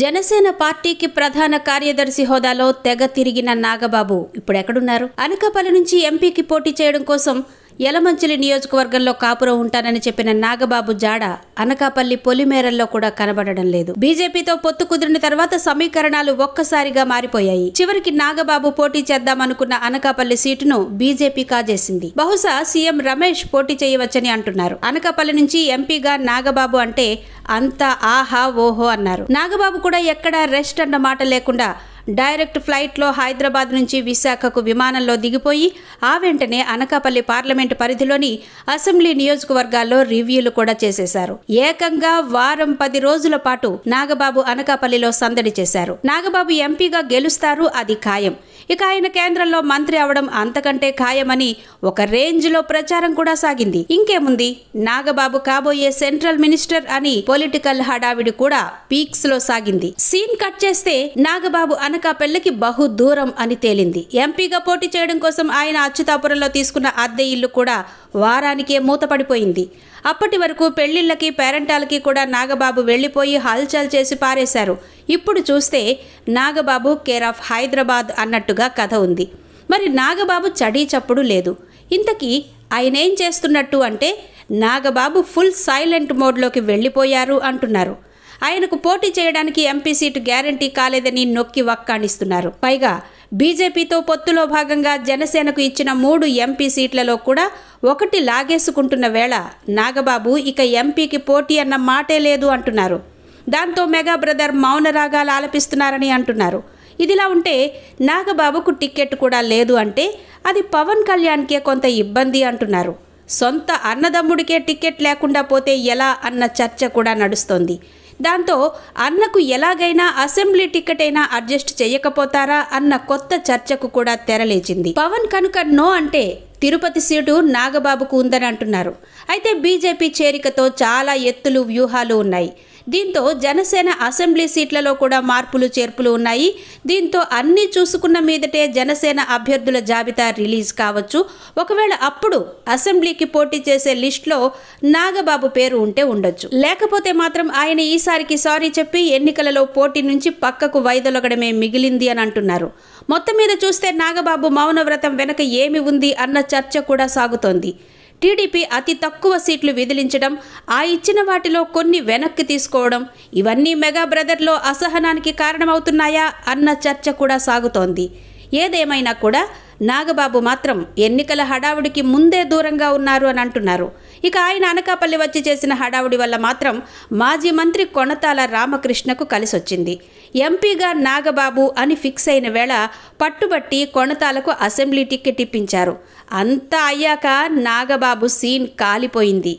జనసేన పార్టీకి ప్రధాన కార్యదర్శి హోదాలో తెగ తిరిగిన నాగబాబు ఇప్పుడు ఎక్కడున్నారు అనకాపల్లి నుంచి ఎంపీకి పోటీ చేయడం కోసం యలమంచిలి నియోజకవర్గంలో కాపురం ఉంటానని చెప్పిన నాగబాబు జాడ అనకాపల్లి పొలిమేరల్లో కూడా కనబడడం లేదు బీజేపీతో పొత్తు కుదిరిన తర్వాత సమీకరణాలు ఒక్కసారిగా మారిపోయాయి చివరికి నాగబాబు పోటీ చేద్దామనుకున్న అనకాపల్లి సీటును బీజేపీ కాజేసింది బహుశా సీఎం రమేష్ పోటీ చేయవచ్చని అంటున్నారు అనకాపల్లి నుంచి ఎంపీగా నాగబాబు అంటే అంతా ఆహా ఓహో అన్నారు నాగబాబు కూడా ఎక్కడ రెస్ట్ అన్న మాట లేకుండా డైరెక్ట్ ఫ్లైట్లో హైదరాబాద్ నుంచి విశాఖకు విమానంలో దిగిపోయి ఆ వెంటనే అనకాపల్లి పార్లమెంటు పరిధిలోని అసెంబ్లీ నియోజకవర్గాల్లో రివ్యూలు కూడా చేసేశారు ఏకంగా వారం పది రోజుల పాటు నాగబాబు అనకాపల్లిలో సందడి చేశారు నాగబాబు ఎంపీగా గెలుస్తారు అది ఖాయం ఇక ఆయన కేంద్రంలో మంత్రి అవడం అంతకంటే ఖాయమని ఒక రేంజ్లో ప్రచారం కూడా సాగింది ఇంకేముంది నాగబాబు కాబోయే సెంట్రల్ మినిస్టర్ అని పొలిటికల్ హడావిడి కూడా పీక్స్ లో సాగింది సీన్ కట్ చేస్తే నాగబాబు అనకాపల్లకి బహు దూరం అని తేలింది ఎంపీగా పోటీ చేయడం కోసం ఆయన అచ్యుతాపురంలో తీసుకున్న అద్దె ఇల్లు కూడా వారానికే మూతపడిపోయింది అప్పటి వరకు పెళ్లిళ్ళకి పేరెంటాలకి కూడా నాగబాబు వెళ్ళిపోయి హల్చల్ చేసి పారేశారు ఇప్పుడు చూస్తే నాగబాబు కేర్ ఆఫ్ హైదరాబాద్ అన్నట్టుగా కథ ఉంది మరి నాగబాబు చడీ చప్పుడు లేదు ఇంతకీ ఆయనేం చేస్తున్నట్టు అంటే నాగబాబు ఫుల్ సైలెంట్ మోడ్లోకి వెళ్ళిపోయారు అంటున్నారు ఆయనకు పోటీ చేయడానికి ఎంపీ సీటు గ్యారంటీ కాలేదని నొక్కి వక్కాణిస్తున్నారు పైగా బీజేపీతో పొత్తులో భాగంగా జనసేనకు ఇచ్చిన మూడు ఎంపీ సీట్లలో కూడా ఒకటి లాగేసుకుంటున్న వేళ నాగబాబు ఇక ఎంపీకి పోటీ అన్న మాటే లేదు అంటున్నారు దాంతో మెగా బ్రదర్ మౌన రాగాలు ఆలపిస్తున్నారని అంటున్నారు ఇదిలా ఉంటే నాగబాబుకు టిక్కెట్ కూడా లేదు అంటే అది పవన్ కళ్యాణ్కే కొంత ఇబ్బంది అంటున్నారు సొంత అన్నదమ్ముడికే టికెట్ లేకుండా పోతే ఎలా అన్న చర్చ కూడా నడుస్తోంది దాంతో అన్నకు ఎలాగైనా అసెంబ్లీ టికెట్ అయినా అడ్జస్ట్ చేయకపోతారా అన్న కొత్త చర్చకు కూడా తెరలేచింది పవన్ కనుక నో అంటే తిరుపతి సీటు నాగబాబుకు ఉందని అంటున్నారు అయితే బీజేపీ చేరికతో చాలా ఎత్తులు వ్యూహాలు ఉన్నాయి దీంతో జనసేన అసెంబ్లీ సీట్లలో కూడా మార్పులు చేర్పులు ఉన్నాయి దీంతో అన్నీ చూసుకున్న మీదటే జనసేన అభ్యర్థుల జాబితా రిలీజ్ కావచ్చు ఒకవేళ అప్పుడు అసెంబ్లీకి పోటీ చేసే లిస్టులో నాగబాబు పేరు ఉంటే ఉండొచ్చు లేకపోతే మాత్రం ఆయన ఈసారికి సారీ చెప్పి ఎన్నికలలో పోటీ నుంచి పక్కకు వైదొలగడమే మిగిలింది అని అంటున్నారు మొత్తం మీద చూస్తే నాగబాబు మౌనవ్రతం వెనక ఏమి ఉంది అన్న చర్చ కూడా సాగుతోంది టీడీపీ అతి తక్కువ సీట్లు విదిలించడం ఆ ఇచ్చిన వాటిలో కొన్ని వెనక్కి తీసుకోవడం ఇవన్నీ మెగా బ్రదర్లో అసహనానికి కారణమవుతున్నాయా అన్న చర్చ కూడా సాగుతోంది ఏదేమైనా కూడా నాగబాబు మాత్రం ఎన్నికల హడావుడికి ముందే దూరంగా ఉన్నారు అని అంటున్నారు ఇక ఆయన అనకాపల్లి వచ్చి చేసిన హడావుడి వల్ల మాత్రం మాజీ మంత్రి కొనతాల రామకృష్ణకు కలిసొచ్చింది ఎంపీగా నాగబాబు అని ఫిక్స్ అయిన వేళ పట్టుబట్టి కొనతాలకు అసెంబ్లీ టిక్కెట్ ఇప్పించారు అంతా అయ్యాక నాగబాబు సీన్ కాలిపోయింది